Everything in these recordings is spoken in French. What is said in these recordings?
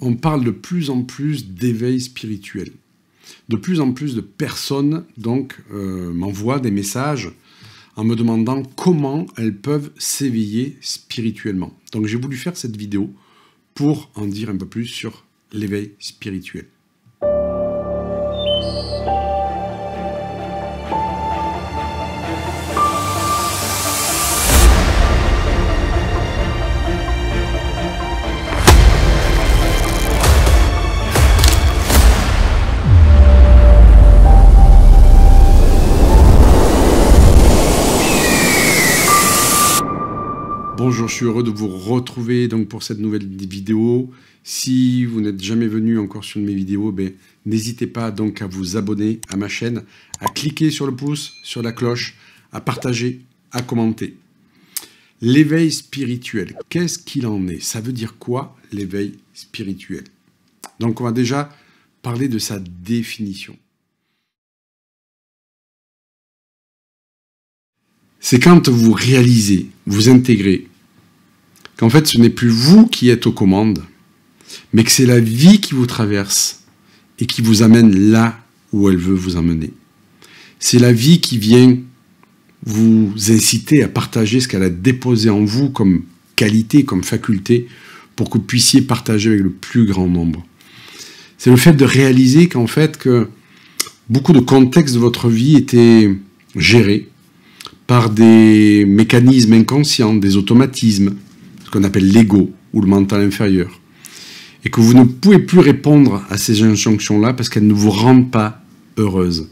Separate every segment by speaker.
Speaker 1: on parle de plus en plus d'éveil spirituel. De plus en plus de personnes donc euh, m'envoient des messages en me demandant comment elles peuvent s'éveiller spirituellement. Donc j'ai voulu faire cette vidéo pour en dire un peu plus sur l'éveil spirituel. je suis heureux de vous retrouver donc pour cette nouvelle vidéo. Si vous n'êtes jamais venu encore sur mes vidéos, ben, n'hésitez pas donc à vous abonner à ma chaîne, à cliquer sur le pouce, sur la cloche, à partager, à commenter. L'éveil spirituel, qu'est-ce qu'il en est Ça veut dire quoi l'éveil spirituel
Speaker 2: Donc on va déjà parler de sa définition. C'est quand vous réalisez, vous intégrez qu'en fait ce n'est plus vous qui êtes aux commandes,
Speaker 1: mais que c'est la vie qui vous traverse et qui vous amène là où elle veut vous emmener. C'est la vie qui vient vous inciter à partager ce qu'elle a déposé en vous comme qualité, comme faculté, pour que vous puissiez partager avec le plus grand nombre. C'est le fait de réaliser qu'en fait que beaucoup de contextes de votre vie étaient gérés par des mécanismes inconscients, des automatismes, ce qu'on appelle l'ego ou le mental inférieur, et que vous ne pouvez plus répondre à ces injonctions-là parce qu'elles ne vous rendent pas heureuse.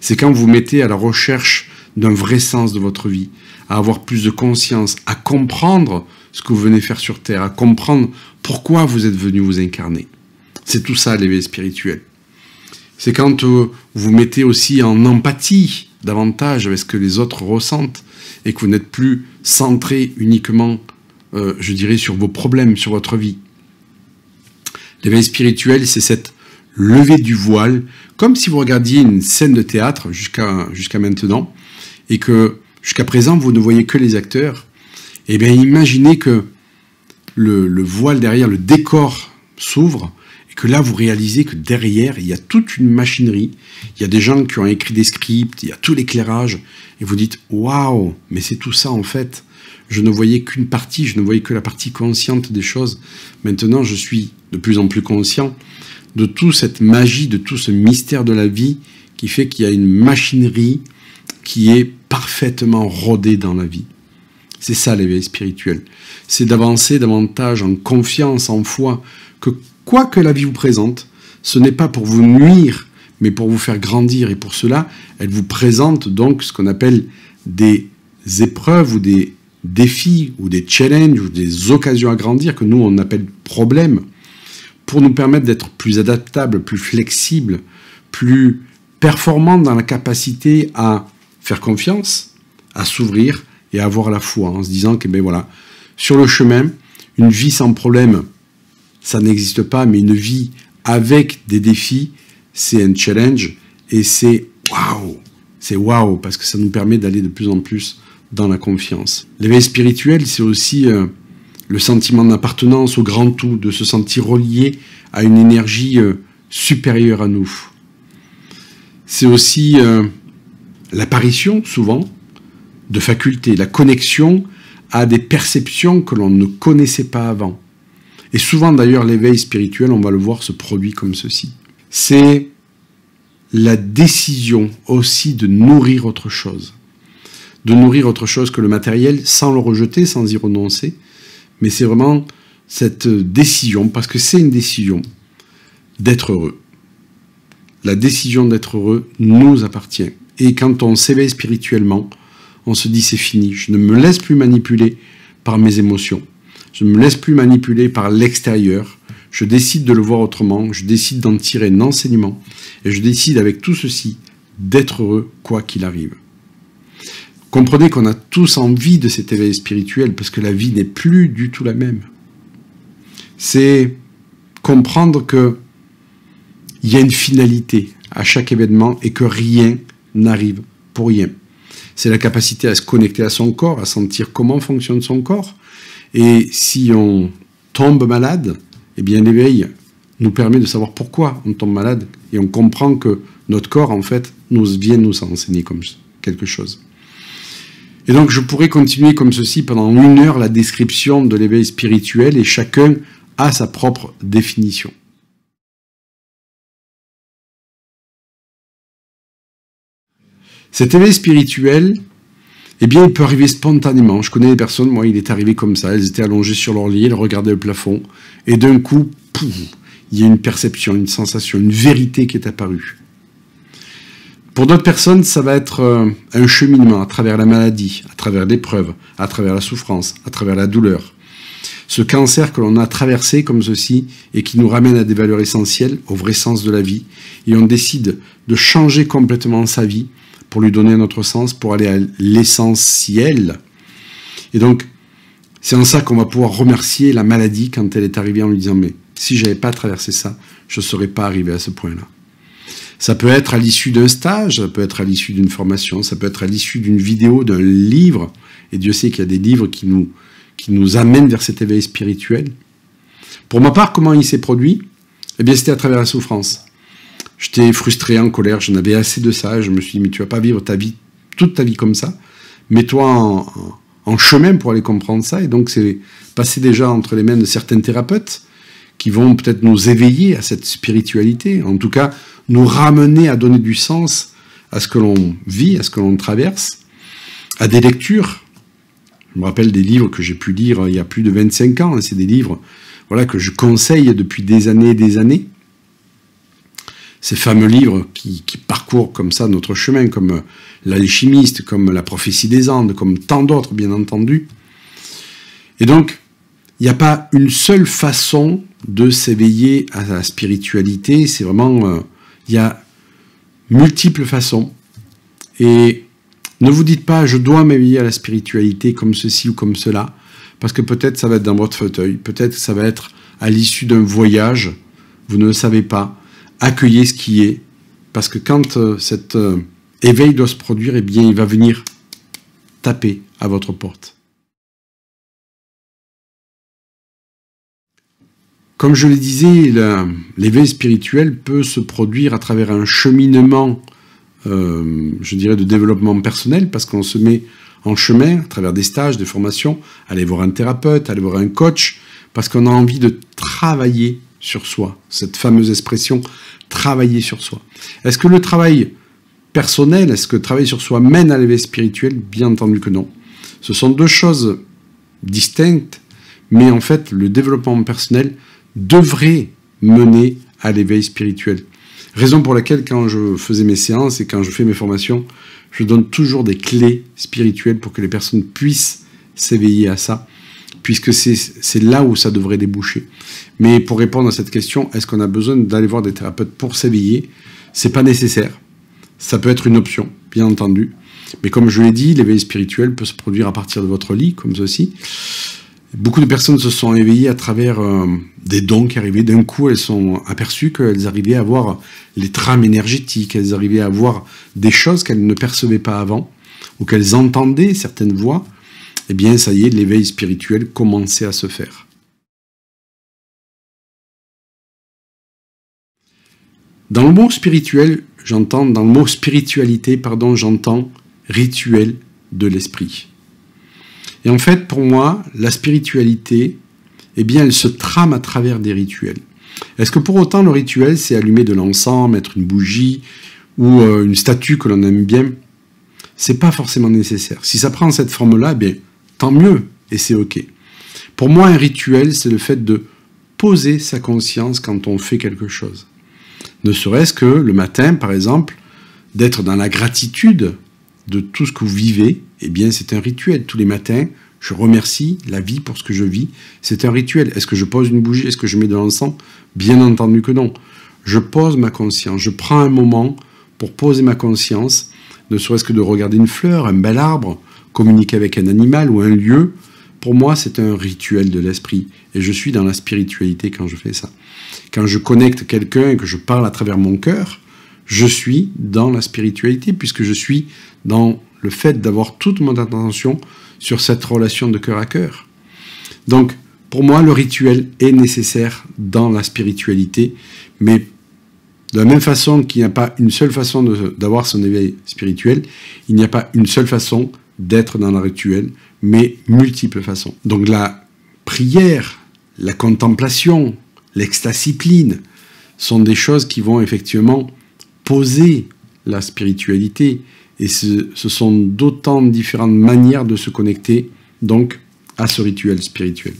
Speaker 1: C'est quand vous mettez à la recherche d'un vrai sens de votre vie, à avoir plus de conscience, à comprendre ce que vous venez faire sur Terre, à comprendre pourquoi vous êtes venu vous incarner. C'est tout ça l'éveil spirituel. C'est quand euh, vous mettez aussi en empathie davantage avec ce que les autres ressentent et que vous n'êtes plus centré uniquement euh, je dirais, sur vos problèmes, sur votre vie. L'éveil spirituel, c'est cette levée du voile, comme si vous regardiez une scène de théâtre jusqu'à jusqu'à maintenant, et que jusqu'à présent, vous ne voyez que les acteurs. Eh bien, imaginez que le voile derrière, le décor s'ouvre, que là, vous réalisez que derrière, il y a toute une machinerie, il y a des gens qui ont écrit des scripts, il y a tout l'éclairage, et vous dites, waouh, mais c'est tout ça en fait. Je ne voyais qu'une partie, je ne voyais que la partie consciente des choses. Maintenant, je suis de plus en plus conscient de toute cette magie, de tout ce mystère de la vie qui fait qu'il y a une machinerie qui est parfaitement rodée dans la vie. C'est ça l'éveil spirituel. C'est d'avancer davantage en confiance, en foi, que quoi que la vie vous présente, ce n'est pas pour vous nuire, mais pour vous faire grandir. Et pour cela, elle vous présente donc ce qu'on appelle des épreuves ou des défis ou des challenges ou des occasions à grandir que nous on appelle problèmes pour nous permettre d'être plus adaptables, plus flexibles, plus performants dans la capacité à faire confiance, à s'ouvrir et à avoir la foi en se disant que ben voilà, sur le chemin, une vie sans problème, ça n'existe pas, mais une vie avec des défis, c'est un challenge et c'est waouh, c'est waouh parce que ça nous permet d'aller de plus en plus dans la confiance. L'éveil spirituel, c'est aussi euh, le sentiment d'appartenance au grand tout, de se sentir relié à une énergie euh, supérieure à nous. C'est aussi euh, l'apparition, souvent, de facultés, la connexion à des perceptions que l'on ne connaissait pas avant. Et souvent d'ailleurs l'éveil spirituel, on va le voir, se produit comme ceci. C'est la décision aussi de nourrir autre chose. De nourrir autre chose que le matériel sans le rejeter, sans y renoncer. Mais c'est vraiment cette décision, parce que c'est une décision d'être heureux. La décision d'être heureux nous appartient. Et quand on s'éveille spirituellement, on se dit c'est fini, je ne me laisse plus manipuler par mes émotions. Je ne me laisse plus manipuler par l'extérieur. Je décide de le voir autrement. Je décide d'en tirer un enseignement. Et je décide avec tout ceci d'être heureux quoi qu'il arrive. Comprenez qu'on a tous envie de cet éveil spirituel parce que la vie n'est plus du tout la même. C'est comprendre que il y a une finalité à chaque événement et que rien n'arrive pour rien. C'est la capacité à se connecter à son corps, à sentir comment fonctionne son corps, et si on tombe malade, eh bien l'éveil nous permet de savoir pourquoi on tombe malade et on comprend que notre corps, en fait, nous vient nous enseigner comme quelque chose. Et donc je pourrais continuer comme ceci
Speaker 2: pendant une heure la description de l'éveil spirituel et chacun a sa propre définition. Cet éveil spirituel, eh bien, il peut arriver spontanément. Je connais des
Speaker 1: personnes, moi, il est arrivé comme ça. Elles étaient allongées sur leur lit, elles regardaient le plafond, et d'un coup, pouf, il y a une perception, une sensation, une vérité qui est apparue. Pour d'autres personnes, ça va être euh, un cheminement à travers la maladie, à travers l'épreuve, à travers la souffrance, à travers la douleur. Ce cancer que l'on a traversé comme ceci et qui nous ramène à des valeurs essentielles, au vrai sens de la vie, et on décide de changer complètement sa vie lui donner un autre sens, pour aller à l'essentiel. Et donc, c'est en ça qu'on va pouvoir remercier la maladie quand elle est arrivée en lui disant Mais si j'avais pas traversé ça, je ne serais pas arrivé à ce point-là. Ça peut être à l'issue d'un stage, ça peut être à l'issue d'une formation, ça peut être à l'issue d'une vidéo, d'un livre. Et Dieu sait qu'il y a des livres qui nous, qui nous amènent vers cet éveil spirituel. Pour ma part, comment il s'est produit Eh bien, c'était à travers la souffrance. J'étais frustré, en colère, j'en avais assez de ça. Je me suis dit, mais tu vas pas vivre ta vie, toute ta vie comme ça. Mets-toi en, chemin pour aller comprendre ça. Et donc, c'est passé déjà entre les mains de certains thérapeutes qui vont peut-être nous éveiller à cette spiritualité, en tout cas nous ramener à donner du sens à ce que l'on vit, à ce que l'on traverse, à des lectures. Je me rappelle des livres que j'ai pu lire il y a plus de 25 ans, hein. c'est des livres voilà, que je conseille depuis des années et des années, ces fameux livres qui, parcourent comme ça notre chemin, comme euh, l'alchimiste, comme euh, la prophétie des Andes, comme tant d'autres, bien entendu. Et donc, il n'y a pas une seule façon de s'éveiller à la spiritualité, c'est vraiment, euh, il y a multiples façons. Et ne vous dites pas, je dois m'éveiller à la spiritualité comme ceci ou comme cela, parce que peut-être ça va être dans votre fauteuil, peut-être ça va être à l'issue d'un voyage, vous ne le savez pas, accueillez ce qui est. Parce que quand euh, cet euh,
Speaker 2: éveil doit se produire, et eh bien, il va venir taper à votre porte. Comme je le disais, l'éveil spirituel peut se produire à travers un cheminement,
Speaker 1: euh, je dirais, de développement personnel, parce qu'on se met en chemin à travers des stages, des formations, aller voir un thérapeute, aller voir un coach, parce qu'on a envie de travailler sur soi, cette fameuse expression travailler sur soi. Est-ce que le travail personnel, est-ce que travailler sur soi mène à l'éveil spirituel Bien entendu que non. Ce sont deux choses distinctes, mais en fait, le développement personnel devrait mener à l'éveil spirituel. Raison pour laquelle, quand je faisais mes séances et quand je fais mes formations, je donne toujours des clés spirituelles pour que les personnes puissent s'éveiller à ça puisque c'est là où ça devrait déboucher. Mais pour répondre à cette question, est-ce qu'on a besoin d'aller voir des thérapeutes pour s'éveiller C'est pas nécessaire. Ça peut être une option, bien entendu. Mais comme je l'ai dit, l'éveil spirituel peut se produire à partir de votre lit, comme ceci. Beaucoup de personnes se sont éveillées à travers euh, des dons qui arrivaient. D'un coup, elles sont aperçues qu'elles arrivaient à voir les trames énergétiques, elles arrivaient à voir des choses qu'elles ne percevaient pas avant, ou qu'elles entendaient certaines voix, eh bien, ça y est,
Speaker 2: l'éveil spirituel commençait à se faire. Dans le mot spirituel, j'entends, dans le mot spiritualité,
Speaker 1: pardon, j'entends rituel de l'esprit. Et en fait, pour moi, la spiritualité, eh bien, elle se trame à travers des rituels. Est-ce que pour autant le rituel, c'est allumer de l'encens, mettre une bougie ou euh, une statue que l'on aime bien C'est pas forcément nécessaire. Si ça prend cette forme-là, eh bien, tant mieux, et c'est OK. Pour moi, un rituel, c'est le fait de poser sa conscience quand on fait quelque chose. Ne serait-ce que le matin, par exemple, d'être dans la gratitude de tout ce que vous vivez, eh bien c'est un rituel. Tous les matins, je remercie la vie pour ce que je vis. C'est un rituel. Est-ce que je pose une bougie Est-ce que je mets de l'encens Bien entendu que non. Je pose ma conscience. Je prends un moment pour poser ma conscience, ne serait-ce que de regarder une fleur, un bel arbre, Communiquer avec un animal ou un lieu, pour moi, c'est un rituel de l'esprit. Et je suis dans la spiritualité quand je fais ça. Quand je connecte quelqu'un et que je parle à travers mon cœur, je suis dans la spiritualité, puisque je suis dans le fait d'avoir toute mon attention sur cette relation de cœur à cœur. Donc, pour moi, le rituel est nécessaire dans la spiritualité, mais de la même façon qu'il n'y a pas une seule façon d'avoir son éveil spirituel, il n'y a pas une seule façon d'être dans le rituel, mais multiples façons. Donc la prière, la contemplation, l'extascipline sont des choses qui vont effectivement poser la spiritualité. Et ce, sont d'autant différentes manières de se connecter donc à ce rituel spirituel.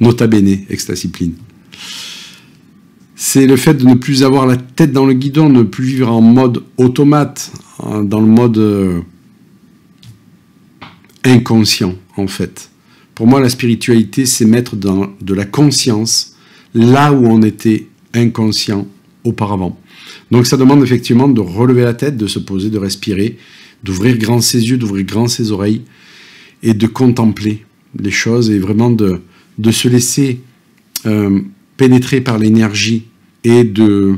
Speaker 1: Nota bene, extascipline, C'est le fait de ne plus avoir la tête dans le guidon, de ne plus vivre en mode automate, hein, dans le mode euh, inconscient, en fait. Pour moi, la spiritualité, c'est mettre dans de la conscience là où on était inconscient auparavant. Donc ça demande effectivement de relever la tête, de se poser, de respirer, d'ouvrir grand ses yeux, d'ouvrir grand ses oreilles et de contempler les choses et vraiment de, se laisser euh, pénétrer par l'énergie et de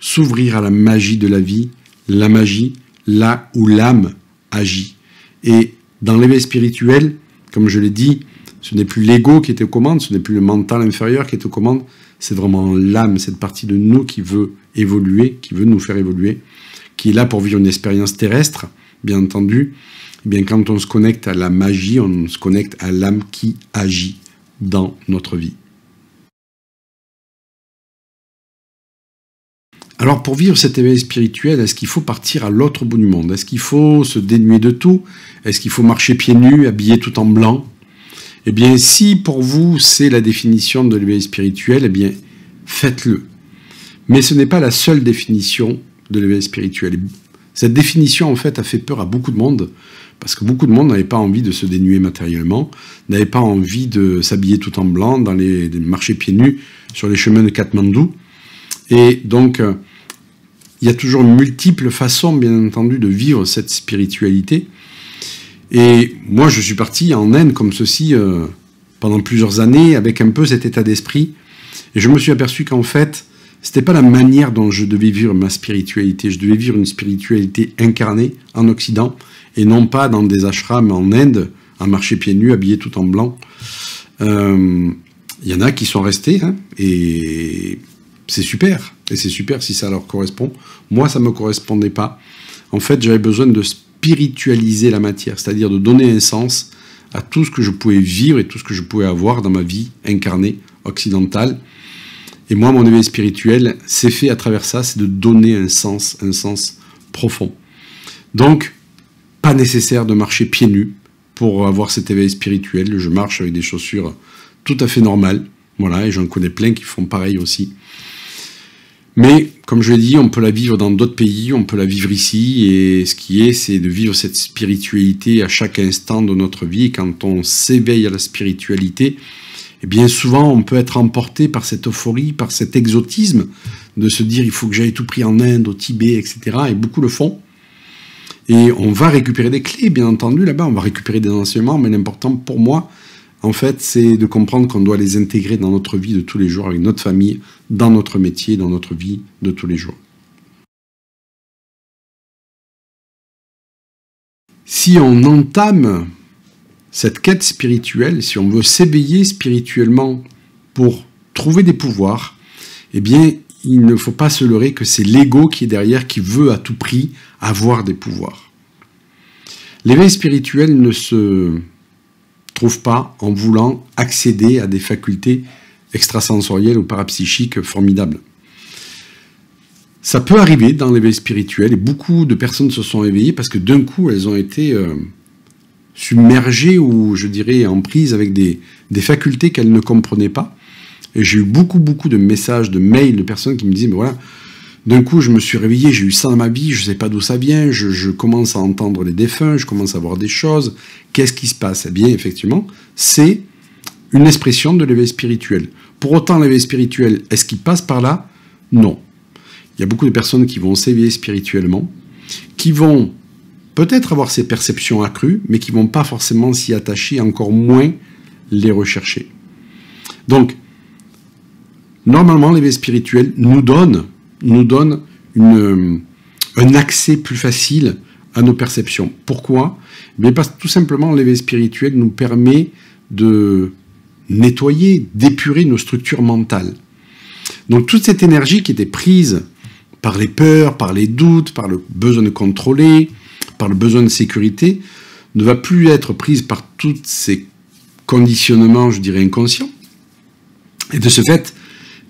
Speaker 1: s'ouvrir à la magie de la vie, la magie là où l'âme agit. Et dans l'éveil spirituel, comme je l'ai dit, ce n'est plus l'ego qui est aux commandes, ce n'est plus le mental inférieur qui est aux commandes, c'est vraiment l'âme, cette partie de nous qui veut évoluer, qui veut nous faire évoluer, qui est là pour vivre une expérience terrestre, bien entendu. Eh bien, quand on se connecte à la magie, on se connecte à l'âme
Speaker 2: qui agit dans notre vie. Alors pour vivre cet éveil spirituel, est-ce qu'il faut partir à l'autre bout du monde
Speaker 1: Est-ce qu'il faut se dénuer de tout Est-ce qu'il faut marcher pieds nus, habillé tout en blanc Eh bien si pour vous c'est la définition de l'éveil spirituel, eh bien faites-le. Mais ce n'est pas la seule définition de l'éveil spirituel. Cette définition en fait a fait peur à beaucoup de monde, parce que beaucoup de monde n'avait pas envie de se dénuer matériellement, n'avait pas envie de s'habiller tout en blanc dans les, pieds nus sur les chemins de Katmandou. Et donc, euh, il y a toujours multiples façons, bien entendu, de vivre cette spiritualité. Et moi, je suis parti en Inde comme ceci euh, pendant plusieurs années, avec un peu cet état d'esprit. Et je me suis aperçu qu'en fait, c'était pas la manière dont je devais vivre ma spiritualité. Je devais vivre une spiritualité incarnée en Occident et non pas dans des ashrams en Inde, à marcher pieds nus, habillés tout en blanc. Euh, il y en a qui sont restés hein, et c'est super. Et c'est super si ça leur correspond. Moi, ça ne me correspondait pas. En fait, j'avais besoin de spiritualiser la matière, c'est-à-dire de donner un sens à tout ce que je pouvais vivre et tout ce que je pouvais avoir dans ma vie incarnée, occidentale. Et moi, mon éveil spirituel, c'est fait à travers ça, c'est de donner un sens, un sens profond. Donc, pas nécessaire de marcher pieds nus pour avoir cet éveil spirituel. Je marche avec des chaussures tout à fait normales. Voilà, et j'en connais plein qui font pareil aussi. Mais comme je l'ai dit, on peut la vivre dans d'autres pays, on peut la vivre ici, et ce qui est, c'est de vivre cette spiritualité à chaque instant de notre vie. quand on s'éveille à la spiritualité, et eh bien souvent, on peut être emporté par cette euphorie, par cet exotisme, de se dire il faut que j'aille tout prix en Inde, au Tibet, etc. Et beaucoup le font. Et on va récupérer des clés, bien entendu, là-bas, on va récupérer des enseignements, mais l'important pour moi, en fait, c'est de comprendre qu'on doit les intégrer dans notre vie de tous les jours, avec notre famille, dans notre
Speaker 2: métier, dans notre vie de tous les jours. Si on entame cette quête spirituelle,
Speaker 1: si on veut s'éveiller spirituellement pour trouver des pouvoirs, eh bien, il ne faut pas se leurrer que c'est l'ego qui est derrière, qui veut à tout prix avoir des pouvoirs. L'éveil spirituel ne se trouve pas en voulant accéder à des facultés extrasensorielles ou parapsychiques formidables. Ça peut arriver dans l'éveil spirituel, et beaucoup de personnes se sont éveillées parce que d'un coup, elles ont été euh, submergées ou, je dirais, en prise avec des, des facultés qu'elles ne comprenaient pas. Et j'ai eu beaucoup, beaucoup de messages, de mails, de personnes qui me disaient, mais voilà, d'un coup, je me suis réveillé, j'ai eu ça dans ma vie, je ne sais pas d'où ça vient, je, commence à entendre les défunts, je commence à voir des choses. Qu'est-ce qui se passe Eh bien, effectivement, c'est une expression de l'éveil spirituel. Pour autant, l'éveil spirituel, est-ce qu'il passe par là Non. Il y a beaucoup de personnes qui vont s'éveiller spirituellement, qui vont peut-être avoir ces perceptions accrues, mais qui vont pas forcément s'y attacher, encore moins les rechercher. Donc, normalement, l'éveil spirituel nous donne nous donne euh, un accès plus facile à nos perceptions. Pourquoi Mais parce que tout simplement l'éveil spirituel nous permet de nettoyer, d'épurer nos structures mentales. Donc toute cette énergie qui était prise par les peurs, par les doutes, par le besoin de contrôler, par le besoin de sécurité, ne va plus être prise par tous ces conditionnements, je dirais, inconscients. Et de ce fait,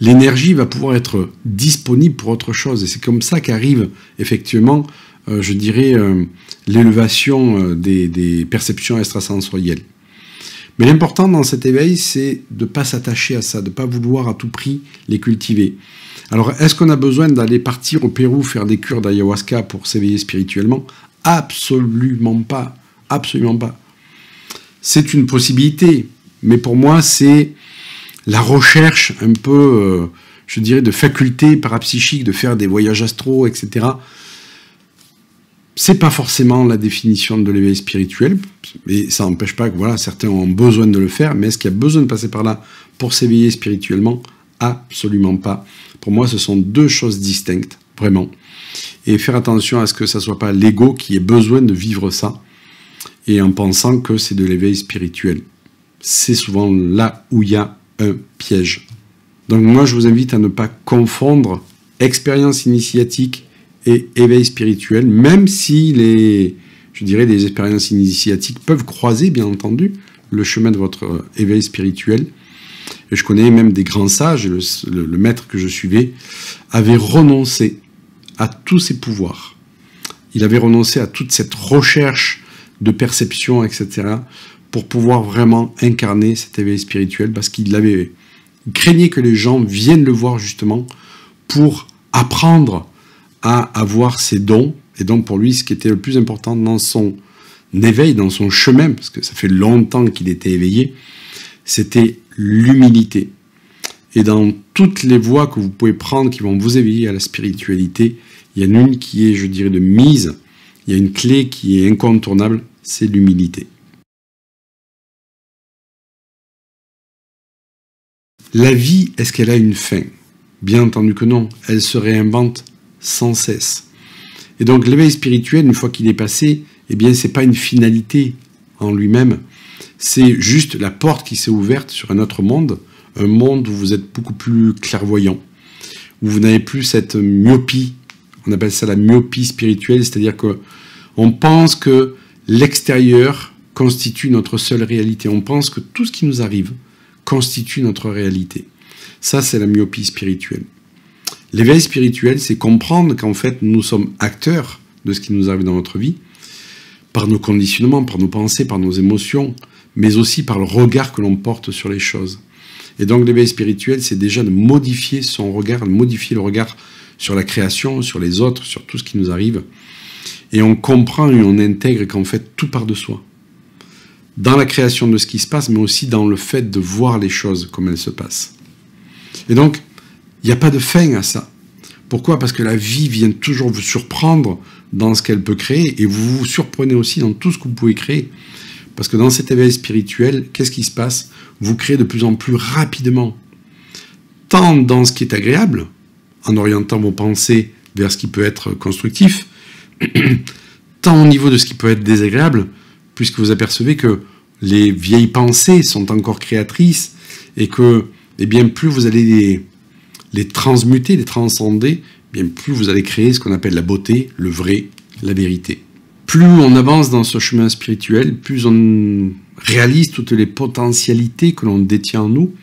Speaker 1: l'énergie va pouvoir être disponible pour autre chose. Et c'est comme ça qu'arrive effectivement, euh, je dirais, euh, l'élevation euh, des, des, perceptions extrasensorielles. Mais l'important dans cet éveil, c'est de ne pas s'attacher à ça, de ne pas vouloir à tout prix les cultiver. Alors, est-ce qu'on a besoin d'aller partir au Pérou faire des cures d'ayahuasca pour s'éveiller spirituellement Absolument pas. Absolument pas. C'est une possibilité, mais pour moi, c'est la recherche un peu, euh, je dirais, de facultés parapsychiques, de faire des voyages astro, etc. C'est pas forcément la définition de l'éveil spirituel, mais ça n'empêche pas que voilà, certains ont besoin de le faire, mais est-ce qu'il y a besoin de passer par là pour s'éveiller spirituellement Absolument pas. Pour moi, ce sont deux choses distinctes, vraiment. Et faire attention à ce que ça soit pas l'ego qui ait besoin de vivre ça, et en pensant que c'est de l'éveil spirituel. C'est souvent là où il y a un piège. Donc moi, je vous invite à ne pas confondre expérience initiatique et éveil spirituel, même si les, je dirais, des expériences initiatiques peuvent croiser, bien entendu, le chemin de votre euh, éveil spirituel. Et je connais même des grands sages, le maître que je suivais avait renoncé à tous ses pouvoirs. Il avait renoncé à toute cette recherche de perception, etc., pour pouvoir vraiment incarner cet éveil spirituel, parce qu'il avait craignait que les gens viennent le voir justement pour apprendre à avoir ses dons. Et donc pour lui, ce qui était le plus important dans son éveil, dans son chemin, parce que ça fait longtemps qu'il était éveillé, c'était l'humilité. Et dans toutes les voies que vous pouvez prendre qui vont vous éveiller à la spiritualité, il y en a une qui est, je dirais, de mise, il y a une
Speaker 2: clé qui est incontournable, c'est l'humilité. La vie, est-ce qu'elle a une fin Bien entendu
Speaker 1: que non, elle se réinvente sans cesse. Et donc l'éveil spirituel, une fois qu'il est passé, eh bien c'est pas une finalité en lui-même, c'est juste la porte qui s'est ouverte sur un autre monde, un monde où vous êtes beaucoup plus clairvoyant, où vous n'avez plus cette myopie, on appelle ça la myopie spirituelle, c'est-à-dire que on pense que l'extérieur constitue notre seule réalité, on pense que tout ce qui nous arrive, constitue notre réalité. Ça, c'est la myopie spirituelle. L'éveil spirituel, c'est comprendre qu'en fait, nous sommes acteurs de ce qui nous arrive dans notre vie, par nos conditionnements, par nos pensées, par nos émotions, mais aussi par le regard que l'on porte sur les choses. Et donc l'éveil spirituel, c'est déjà de modifier son regard, de modifier le regard sur la création, sur les autres, sur tout ce qui nous arrive. Et on comprend et on intègre qu'en fait, tout part de soi dans la création de ce qui se passe, mais aussi dans le fait de voir les choses comme elles se passent. Et donc, il n'y a pas de fin à ça. Pourquoi Parce que la vie vient toujours vous surprendre dans ce qu'elle peut créer, et vous vous surprenez aussi dans tout ce que vous pouvez créer. Parce que dans cet éveil spirituel, qu'est-ce qui se passe Vous créez de plus en plus rapidement, tant dans ce qui est agréable, en orientant vos pensées vers ce qui peut être constructif, tant au niveau de ce qui peut être désagréable, puisque vous apercevez que les vieilles pensées sont encore créatrices et que eh bien, plus vous allez les, transmuter, les transcender, eh bien plus vous allez créer ce qu'on appelle la beauté, le vrai, la vérité. Plus on avance dans ce chemin spirituel, plus on réalise toutes les potentialités que l'on détient en nous,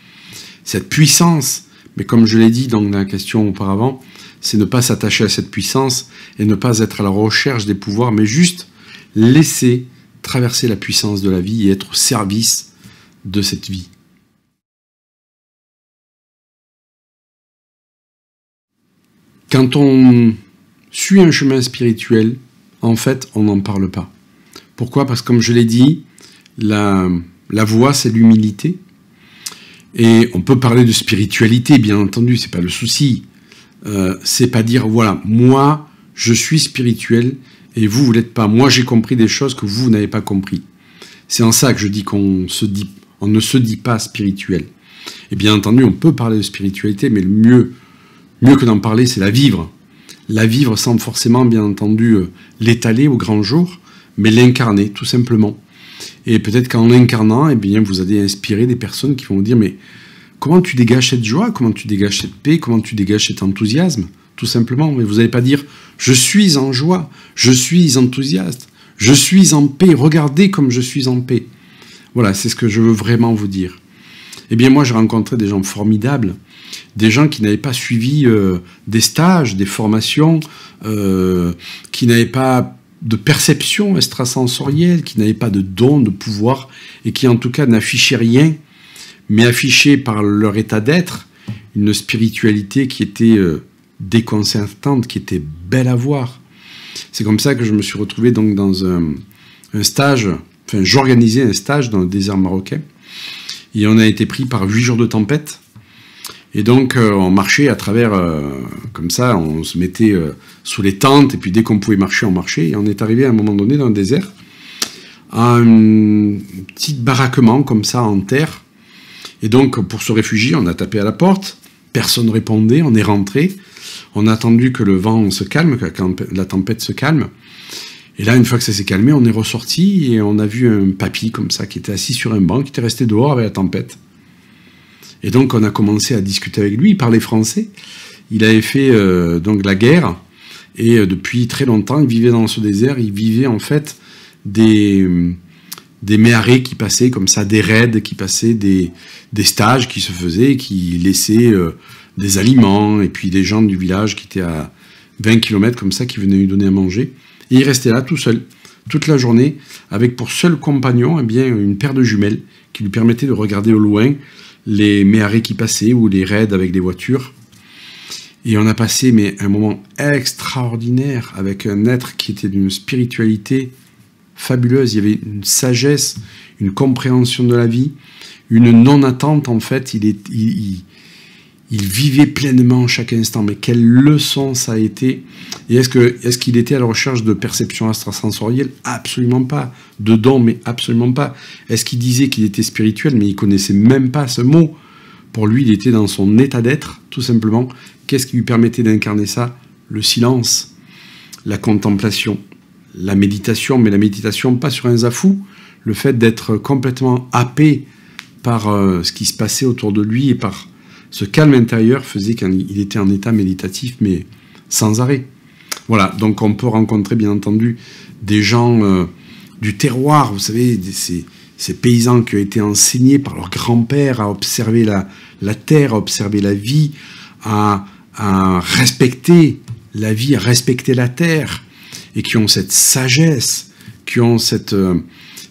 Speaker 1: cette puissance. Mais comme je l'ai dit dans la question auparavant, c'est ne pas s'attacher à cette puissance et ne pas être à la recherche des pouvoirs, mais juste
Speaker 2: laisser traverser la puissance de la vie et être au service de cette vie. Quand on suit un chemin spirituel, en fait, on n'en
Speaker 1: parle pas. Pourquoi Parce que comme je l'ai dit, la, la voie, c'est l'humilité. Et on peut parler de spiritualité, bien entendu, c'est pas le souci. Ce euh, c'est pas dire, voilà, moi, je suis spirituel et vous, vous l'êtes pas. Moi, j'ai compris des choses que vous, n'avez pas compris. C'est en ça que je dis qu'on se dit, on ne se dit pas spirituel. Et bien entendu, on peut parler de spiritualité, mais le mieux, mieux que d'en parler, c'est la vivre. La vivre sans forcément, bien entendu, euh, l'étaler au grand jour, mais l'incarner, tout simplement. Et peut-être qu'en l'incarnant, eh bien, vous allez inspirer des personnes qui vont vous dire, mais comment tu dégages cette joie, comment tu dégages cette paix, comment tu dégages cet enthousiasme tout simplement. Mais vous n'allez pas dire je suis en joie, je suis enthousiaste, je suis en paix, regardez comme je suis en paix. Voilà, c'est ce que je veux vraiment vous dire. Eh bien moi j'ai rencontré des gens formidables, des gens qui n'avaient pas suivi euh, des stages, des formations, euh, qui n'avaient pas de perception extrasensorielle, qui n'avaient pas de don, de pouvoir, et qui en tout cas n'affichaient rien, mais affichaient par leur état d'être une spiritualité qui était euh, déconcertante, qui était belle à voir. C'est comme ça que je me suis retrouvé donc dans un, stage, enfin j'organisais un stage dans le désert marocain, et on a été pris par huit jours de tempête. Et donc, euh, on marchait à travers, euh, comme ça, on se mettait euh, sous les tentes, et puis dès qu'on pouvait marcher, on marchait. Et on est arrivé à un moment donné dans le désert, à un petit baraquement, comme ça, en terre. Et donc, pour se réfugier, on a tapé à la porte, personne répondait, on est rentré. On a attendu que le vent se calme, que la tempête se calme. Et là, une fois que ça s'est calmé, on est ressorti et on a vu un papy comme ça qui était assis sur un banc, qui était resté dehors avec la tempête. Et donc, on a commencé à discuter avec lui. Il parlait français. Il avait fait euh, donc la guerre et euh, depuis très longtemps, il vivait dans ce désert. Il vivait en fait des des méharés qui passaient comme ça, des raids qui passaient, des stages qui se faisaient, qui laissaient euh, des aliments, et puis des gens du village qui étaient à 20 km comme ça, qui venaient lui donner à manger. Et il restait là tout seul, toute la journée, avec pour seul compagnon eh bien, une paire de jumelles qui lui permettait de regarder au loin les méharés qui passaient ou les raids avec les voitures. Et on a passé mais, un moment extraordinaire avec un être qui était d'une spiritualité fabuleuse. Il y avait une sagesse, une compréhension de la vie, une non-attente en fait. Il, est, il, il vivait pleinement chaque instant, mais quelle leçon ça a été. Et est-ce qu'il était à la recherche de perception extrasensorielles Absolument pas. De dons, mais absolument pas. Est-ce qu'il disait qu'il était spirituel, mais il connaissait même pas ce mot Pour lui, il était dans son état d'être, tout simplement. Qu'est-ce qui lui permettait d'incarner ça Le silence, la contemplation, la méditation, mais la méditation pas sur un zafou, le fait d'être complètement happé par euh, ce qui se passait autour de lui et par ce calme intérieur faisait qu'il était en état méditatif, mais sans arrêt. Voilà, donc on peut rencontrer bien entendu des gens euh, du terroir, vous savez, ces, paysans qui ont été enseignés par leur grand-père à observer la, terre, à observer la vie, à, respecter la vie, à respecter la terre, et qui ont cette sagesse, qui ont cette, euh,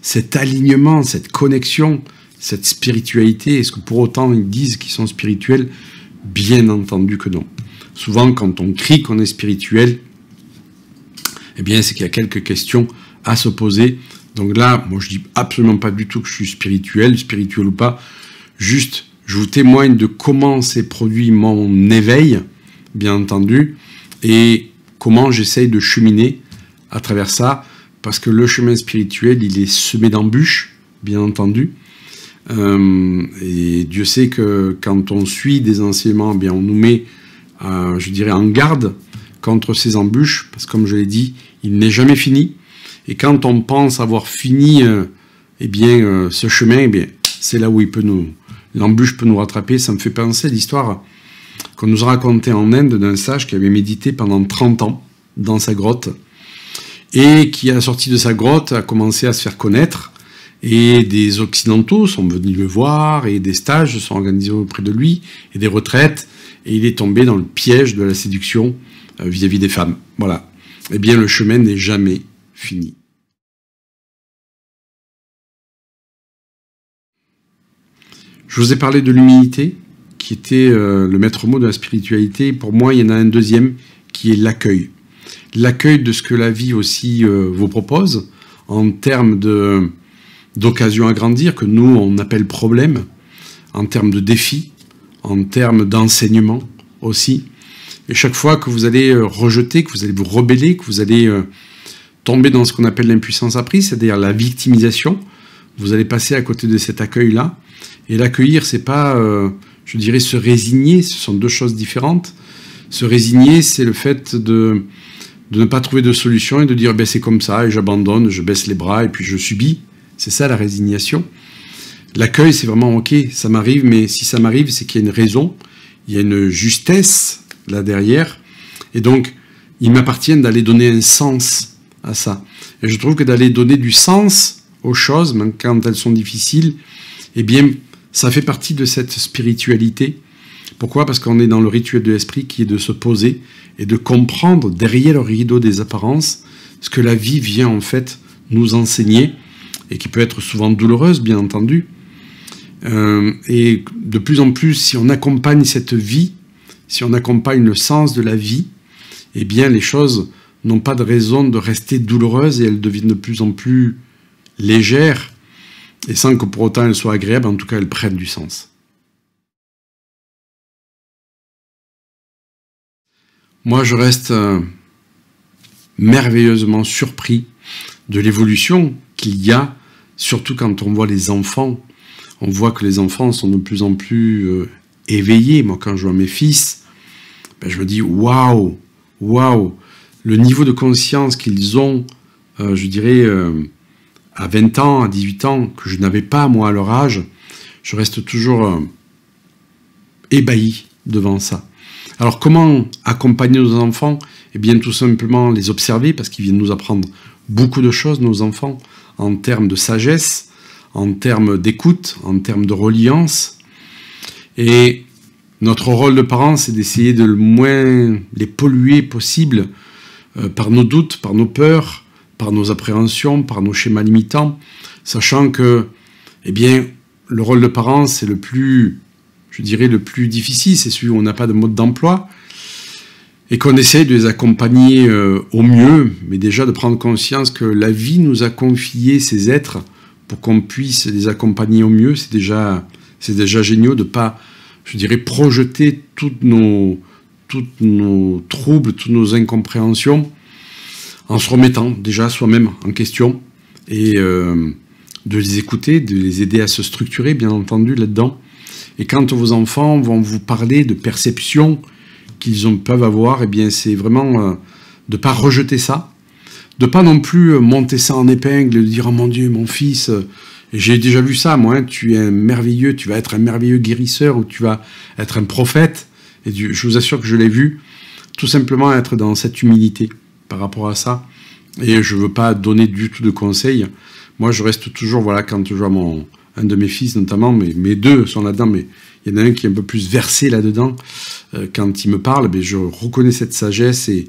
Speaker 1: cet alignement, cette connexion cette spiritualité Est-ce que pour autant ils disent qu'ils sont spirituels Bien entendu que non. Souvent, quand on crie qu'on est spirituel, eh bien, c'est qu'il y a quelques questions à se poser. Donc là, moi, je dis absolument pas du tout que je suis spirituel, spirituel ou pas. Juste, je vous témoigne de comment s'est produit mon éveil, bien entendu, et comment j'essaye de cheminer à travers ça, parce que le chemin spirituel, il est semé d'embûches, bien entendu, euh, et Dieu sait que quand on suit des enseignements, eh bien, on nous met, euh, je dirais, en garde contre ces embûches, parce que comme je l'ai dit, il n'est jamais fini. Et quand on pense avoir fini euh, eh bien, ce chemin, eh bien, c'est là où il peut nous, l'embûche peut nous rattraper. Ça me fait penser à l'histoire qu'on nous a racontée en Inde d'un sage qui avait médité pendant 30 ans dans sa grotte et qui, à la sortie de sa grotte, a commencé à se faire connaître et des Occidentaux sont venus le voir, et des stages sont organisés auprès de lui, et des retraites, et il est tombé dans le piège de
Speaker 2: la séduction euh, vis-à-vis -vis des femmes. Voilà. Eh bien, le chemin n'est jamais fini. Je vous ai parlé de l'humilité, qui était euh, le maître mot de la spiritualité. Pour moi, il y
Speaker 1: en a un deuxième qui est l'accueil. L'accueil de ce que la vie aussi euh, vous propose en termes de d'occasion à grandir que nous, on appelle problème, en termes de défi, en termes d'enseignement aussi. Et chaque fois que vous allez euh, rejeter, que vous allez vous rebeller, que vous allez euh, tomber dans ce qu'on appelle l'impuissance apprise, c'est-à-dire la victimisation, vous allez passer à côté de cet accueil-là. Et l'accueillir, c'est pas, euh, je dirais, se résigner, ce sont deux choses différentes. Se résigner, c'est le fait de, de, ne pas trouver de solution et de dire, ben, c'est comme ça, et j'abandonne, je baisse les bras, et puis je subis. C'est ça la résignation. L'accueil, c'est vraiment OK, ça m'arrive, mais si ça m'arrive, c'est qu'il y a une raison, il y a une justesse là derrière. Et donc, il m'appartient d'aller donner un sens à ça. Et je trouve que d'aller donner du sens aux choses, même quand elles sont difficiles, eh bien, ça fait partie de cette spiritualité. Pourquoi Parce qu'on est dans le rituel de l'esprit qui est de se poser et de comprendre derrière le rideau des apparences ce que la vie vient en fait nous enseigner et qui peut être souvent douloureuse, bien entendu. Euh, et de plus en plus, si on accompagne cette vie, si on accompagne le sens de la vie, eh bien les choses n'ont pas de raison de rester douloureuses et elles deviennent
Speaker 2: de plus en plus légères, et sans que pour autant elles soient agréables, en tout cas elles prennent du sens. Moi, je reste euh, merveilleusement surpris
Speaker 1: de l'évolution qu'il y a, surtout quand on voit les enfants. On voit que les enfants sont de plus en plus euh, éveillés. Moi, quand je vois mes fils, ben, je me dis waouh, waouh, le niveau de conscience qu'ils ont, euh, je dirais, euh, à 20 ans, à 18 ans, que je n'avais pas moi à leur âge, je reste toujours ébahi devant ça. Alors comment accompagner nos enfants Eh bien tout simplement les observer parce qu'ils viennent nous apprendre beaucoup de choses, nos enfants en termes de sagesse, en termes d'écoute, en termes de reliance. Et notre rôle de parents, c'est d'essayer de le moins les polluer possible euh, par nos doutes, par nos peurs, par nos appréhensions, par nos schémas limitants, sachant que, eh bien, le rôle de parent, c'est le plus, je dirais, le plus difficile, c'est celui où on n'a pas de mode d'emploi, et qu'on essaye de les accompagner euh, au mieux, mais déjà de prendre conscience que la vie nous a confié ces êtres pour qu'on puisse les accompagner au mieux, c'est déjà, c'est déjà génial de pas, je dirais, projeter toutes nos, toutes nos troubles, toutes nos incompréhensions, en se remettant déjà soi-même en question et euh, de les écouter, de les aider à se structurer, bien entendu, là-dedans. Et quand vos enfants vont vous parler de perception, qu'ils peuvent avoir, et eh bien, c'est vraiment euh, de pas rejeter ça, de pas non plus euh, monter ça en épingle de dire Oh mon Dieu, mon fils, euh, j'ai déjà vu ça, moi, hein, tu es un merveilleux, tu vas être un merveilleux guérisseur ou tu vas être un prophète. Et je vous assure que je l'ai vu, tout simplement être dans cette humilité par rapport à ça. Et je ne veux pas donner du tout de conseils. Moi, je reste toujours, voilà, quand je vois mon, un de mes fils notamment, mais mes deux sont là-dedans, mais il y en a un qui est un peu plus versé là-dedans. Euh, quand il me parle, ben, je reconnais cette sagesse et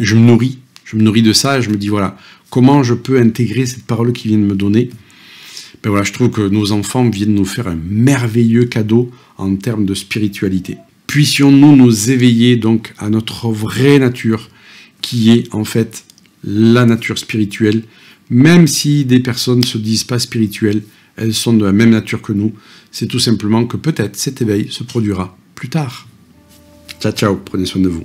Speaker 1: je me nourris. Je me nourris de ça et je me dis, voilà, comment je peux intégrer cette parole qu'il vient de me donner ben voilà, Je trouve que nos enfants viennent nous faire un merveilleux cadeau en termes de spiritualité. Puissions-nous nous éveiller donc à notre vraie nature, qui est en fait la nature spirituelle, même si des personnes se disent pas spirituelles, elles sont de la même nature que nous. C'est tout simplement que peut-être cet éveil se produira plus tard. Ciao, ciao, prenez soin de vous.